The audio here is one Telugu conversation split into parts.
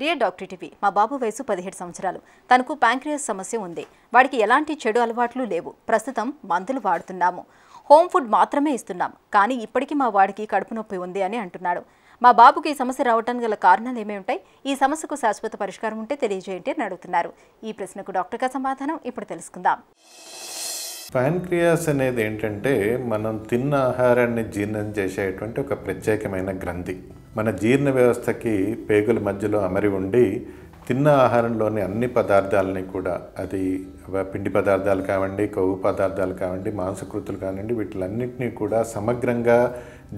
డియర్ డాక్టర్ టీవీ మా బాబు వయసు పదిహేడు సంవత్సరాలు తనకు ప్యాంక్రియస్ సమస్య ఉంది వాడికి ఎలాంటి చెడు అలవాట్లు లేవు ప్రస్తుతం మందులు వాడుతున్నాము హోమ్ ఫుడ్ మాత్రమే ఇస్తున్నాం కానీ ఇప్పటికీ మా వాడికి కడుపు నొప్పి ఉంది అని అంటున్నాడు మా బాబుకి ఈ సమస్య రావటం గల కారణాలు ఏమేమి ఉంటాయి ఈ సమస్యకు శాశ్వత పరిష్కారం ఉంటే తెలియజేయండి అని అడుగుతున్నారు ఈ ప్రశ్నకు డాక్టర్గా సమాధానం ఇప్పుడు తెలుసుకుందాం ప్యాన్క్రియాస్ అనేది ఏంటంటే మనం తిన్న ఆహారాన్ని జీర్ణం చేసేటువంటి ఒక ప్రత్యేకమైన గ్రంథి మన జీర్ణ వ్యవస్థకి పేగుల మధ్యలో అమరి ఉండి తిన్న ఆహారంలోని అన్ని పదార్థాలని కూడా అది పిండి పదార్థాలు కావండి కొవ్వు పదార్థాలు కావండి మాంసకృతులు కానివ్వండి వీటిలన్నింటినీ కూడా సమగ్రంగా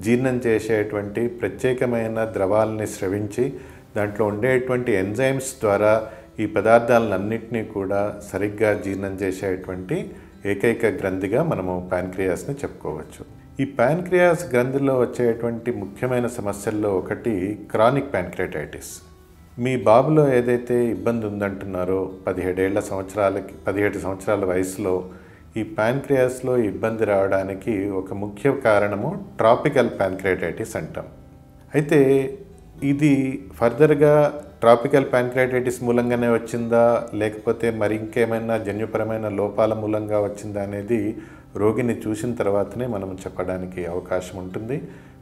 జీర్ణం చేసేటువంటి ప్రత్యేకమైన ద్రవాలని స్రవించి దాంట్లో ఉండేటువంటి ఎంజైమ్స్ ద్వారా ఈ పదార్థాలన్నింటినీ కూడా సరిగ్గా జీర్ణం చేసేటువంటి ఏకైక గ్రంథిగా మనము ప్యాన్క్రియాస్ని చెప్పుకోవచ్చు ఈ ప్యాన్క్రియాస్ గ్రంథిలో వచ్చేటువంటి ముఖ్యమైన సమస్యల్లో ఒకటి క్రానిక్ ప్యాన్క్రియాటైటిస్ మీ బాబులో ఏదైతే ఇబ్బంది ఉందంటున్నారో పదిహేడేళ్ల సంవత్సరాలకి పదిహేడు సంవత్సరాల వయసులో ఈ ప్యాన్క్రియాస్లో ఇబ్బంది రావడానికి ఒక ముఖ్య కారణము ట్రాపికల్ ప్యాన్క్రియాటైటిస్ అంటాం అయితే ఇది ఫర్దర్గా ట్రాపికల్ ప్యాన్క్రియాటైటిస్ మూలంగానే వచ్చిందా లేకపోతే మరి ఇంకేమైనా జన్యుపరమైన లోపాల మూలంగా వచ్చిందా అనేది రోగిని చూసిన తర్వాతనే మనం చెప్పడానికి అవకాశం ఉంటుంది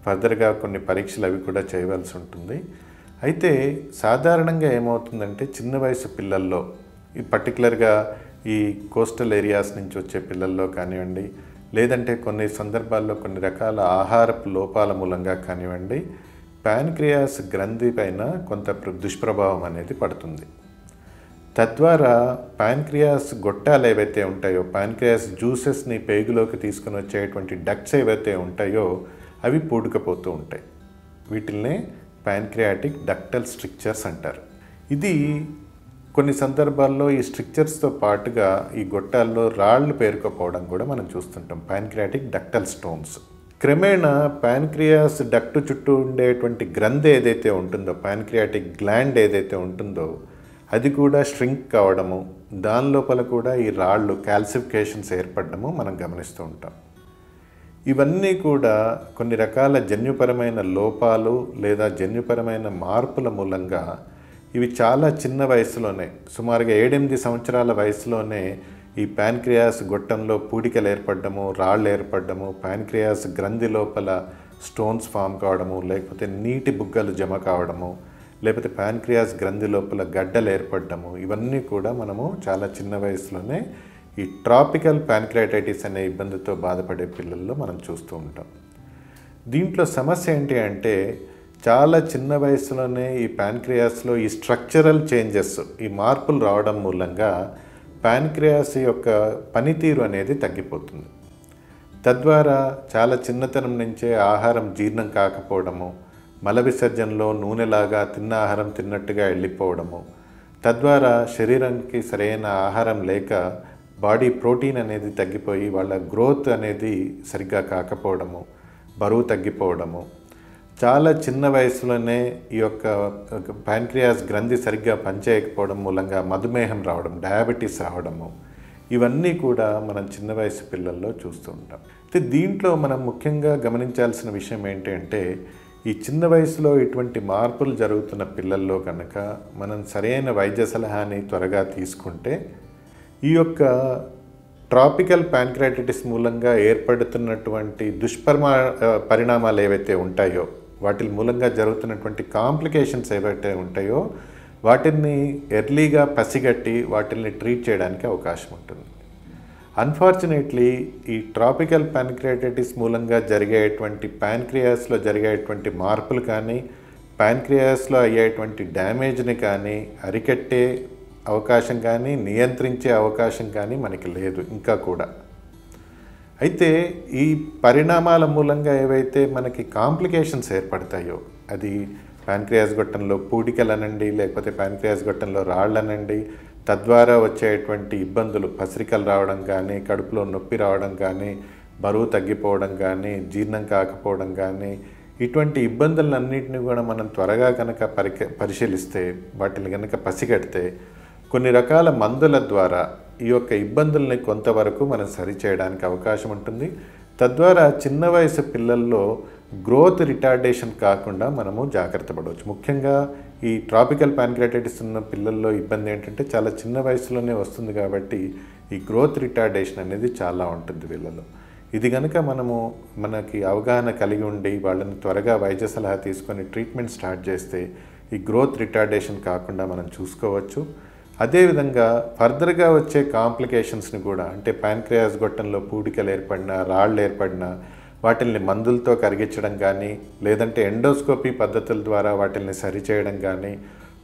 ఫర్దర్గా కొన్ని పరీక్షలు అవి కూడా చేయవలసి ఉంటుంది అయితే సాధారణంగా ఏమవుతుందంటే చిన్న వయసు పిల్లల్లో ఈ పర్టికులర్గా ఈ కోస్టల్ ఏరియాస్ నుంచి వచ్చే పిల్లల్లో కానివ్వండి లేదంటే కొన్ని సందర్భాల్లో కొన్ని రకాల ఆహారపు లోపాల మూలంగా కానివ్వండి ప్యాన్క్రియాస్ గ్రంథి పైన కొంత దుష్ప్రభావం అనేది పడుతుంది తద్వారా ప్యాన్క్రియాస్ గొట్టాలు ఏవైతే ఉంటాయో ప్యాన్క్రియాస్ జ్యూసెస్ని పేగులోకి తీసుకుని వచ్చేటువంటి డక్ట్స్ ఏవైతే ఉంటాయో అవి పూడుకపోతూ ఉంటాయి వీటిల్నే ప్యాన్క్రియాటిక్ డక్టల్ స్ట్రిక్చర్స్ అంటారు ఇది కొన్ని సందర్భాల్లో ఈ స్ట్రిక్చర్స్తో పాటుగా ఈ గొట్టాల్లో రాళ్ళు పేరుకుపోవడం కూడా మనం చూస్తుంటాం ప్యాన్క్రియాటిక్ డక్టల్ స్టోన్స్ క్రమేణా ప్యాన్క్రియాస్ డక్టు చుట్టూ ఉండేటువంటి గ్రంథి ఏదైతే ఉంటుందో ప్యాన్క్రియాటిక్ గ్లాండ్ ఏదైతే ఉంటుందో అది కూడా స్ట్రింక్ కావడము దాని లోపల కూడా ఈ రాళ్ళు క్యాల్సిఫికేషన్స్ ఏర్పడము మనం గమనిస్తూ ఉంటాం ఇవన్నీ కూడా కొన్ని రకాల జన్యుపరమైన లోపాలు లేదా జన్యుపరమైన మార్పుల మూలంగా ఇవి చాలా చిన్న వయసులోనే సుమారుగా ఏడెనిమిది సంవత్సరాల వయసులోనే ఈ ప్యాన్క్రియాస్ గొట్టంలో పూడికలు ఏర్పడము రాళ్ళు ఏర్పడము ప్యాన్క్రియాస్ గ్రంథి లోపల స్టోన్స్ ఫామ్ కావడము లేకపోతే నీటి బుగ్గలు జమ కావడము లేకపోతే ప్యాన్క్రియాస్ గ్రంథి లోపల గడ్డలు ఏర్పడము ఇవన్నీ కూడా మనము చాలా చిన్న వయసులోనే ఈ ట్రాపికల్ ప్యాన్క్రియాటైటిస్ అనే ఇబ్బందితో బాధపడే పిల్లల్లో మనం చూస్తూ ఉంటాం దీంట్లో సమస్య ఏంటి అంటే చాలా చిన్న వయసులోనే ఈ ప్యాన్క్రియాస్లో ఈ స్ట్రక్చరల్ చేంజెస్ ఈ మార్పులు రావడం మూలంగా ప్యాన్క్రియాస్ యొక్క పనితీరు అనేది తగ్గిపోతుంది తద్వారా చాలా చిన్నతనం నుంచే ఆహారం జీర్ణం కాకపోవడము మల విసర్జనలో నూనెలాగా తిన్న ఆహారం తిన్నట్టుగా వెళ్ళిపోవడము తద్వారా శరీరానికి సరైన ఆహారం లేక బాడీ ప్రోటీన్ అనేది తగ్గిపోయి వాళ్ళ గ్రోత్ అనేది సరిగ్గా కాకపోవడము బరువు తగ్గిపోవడము చాలా చిన్న వయసులోనే ఈ యొక్క ప్యాంక్రియాస్ గ్రంథి సరిగ్గా పనిచేయకపోవడం మూలంగా మధుమేహం రావడం డయాబెటీస్ రావడము ఇవన్నీ కూడా మనం చిన్న వయసు పిల్లల్లో చూస్తూ ఉంటాం అయితే దీంట్లో మనం ముఖ్యంగా గమనించాల్సిన విషయం ఏంటంటే ఈ చిన్న వయసులో ఇటువంటి మార్పులు జరుగుతున్న పిల్లల్లో కనుక మనం సరైన వైద్య సలహాని త్వరగా తీసుకుంటే ఈ యొక్క ట్రాపికల్ ప్యాంక్రాటిటిస్ మూలంగా ఏర్పడుతున్నటువంటి దుష్పరిమా పరిణామాలు ఏవైతే ఉంటాయో వాటి మూలంగా జరుగుతున్నటువంటి కాంప్లికేషన్స్ ఏవైతే ఉంటాయో వాటిని ఎర్లీగా పసిగట్టి వాటిని ట్రీట్ చేయడానికి అవకాశం ఉంటుంది అన్ఫార్చునేట్లీ ఈ ట్రాపికల్ ప్యాన్క్రియాటైటిస్ మూలంగా జరిగేటువంటి ప్యాన్క్రియాస్లో జరిగేటువంటి మార్పులు కానీ ప్యాన్క్రియాస్లో అయ్యేటువంటి డ్యామేజ్ని కానీ అరికట్టే అవకాశం కానీ నియంత్రించే అవకాశం కానీ మనకి లేదు ఇంకా కూడా అయితే ఈ పరిణామాల మూలంగా ఏవైతే మనకి కాంప్లికేషన్స్ ఏర్పడతాయో అది ప్యాన్క్రియాస్ గొట్టంలో పూడికలు అనండి లేకపోతే ప్యాన్క్రియాస్ గొట్టంలో రాళ్ళు అనండి తద్వారా వచ్చేటువంటి ఇబ్బందులు పసిరికలు రావడం కానీ కడుపులో నొప్పి రావడం కానీ బరువు తగ్గిపోవడం కానీ జీర్ణం కాకపోవడం కానీ ఇటువంటి ఇబ్బందులన్నింటినీ కూడా మనం త్వరగా కనుక పరిక పరిశీలిస్తే వాటిని కనుక పసిగడితే కొన్ని రకాల మందుల ద్వారా ఈ యొక్క ఇబ్బందుల్ని కొంతవరకు మనం సరిచేయడానికి అవకాశం ఉంటుంది తద్వారా చిన్న వయసు పిల్లల్లో గ్రోత్ రిటార్డేషన్ కాకుండా మనము జాగ్రత్త పడవచ్చు ముఖ్యంగా ఈ ట్రాపికల్ ప్యాన్క్రైటైటిస్ ఉన్న పిల్లల్లో ఇబ్బంది ఏంటంటే చాలా చిన్న వయసులోనే వస్తుంది కాబట్టి ఈ గ్రోత్ రిటార్డేషన్ అనేది చాలా ఉంటుంది వీళ్ళలో ఇది కనుక మనము మనకి అవగాహన కలిగి ఉండి వాళ్ళని త్వరగా వైద్య సలహా తీసుకొని ట్రీట్మెంట్ స్టార్ట్ చేస్తే ఈ గ్రోత్ రిటార్డేషన్ కాకుండా మనం చూసుకోవచ్చు అదేవిధంగా ఫర్దర్గా వచ్చే కాంప్లికేషన్స్ని కూడా అంటే ప్యాన్క్రియాస్ గొట్టంలో పూడికలు ఏర్పడినా రాళ్ళు ఏర్పడినా వాటిల్ని మందులతో కరిగించడం కానీ లేదంటే ఎండోస్కోపీ పద్ధతుల ద్వారా వాటిల్ని సరిచేయడం కానీ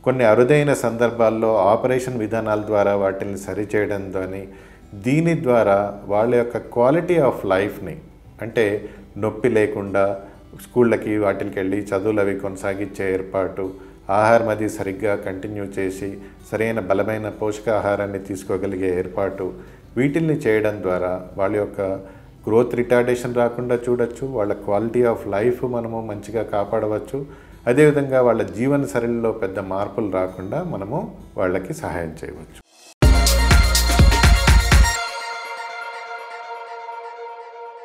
కొన్ని అరుదైన సందర్భాల్లో ఆపరేషన్ విధానాల ద్వారా వాటిల్ని సరిచేయడం కానీ దీని ద్వారా వాళ్ళ యొక్క క్వాలిటీ ఆఫ్ లైఫ్ని అంటే నొప్పి లేకుండా స్కూళ్ళకి వాటికి వెళ్ళి చదువులు అవి కొనసాగించే ఏర్పాటు ఆహారం అది సరిగ్గా కంటిన్యూ చేసి సరైన బలమైన పోషకాహారాన్ని తీసుకోగలిగే ఏర్పాటు వీటిల్ని చేయడం ద్వారా వాళ్ళ యొక్క గ్రోత్ రిటార్డేషన్ రాకుండా చూడొచ్చు వాళ్ళ క్వాలిటీ ఆఫ్ లైఫ్ మనము మంచిగా కాపాడవచ్చు అదేవిధంగా వాళ్ళ జీవన శైలిలో పెద్ద మార్పులు రాకుండా మనము వాళ్ళకి సహాయం చేయవచ్చు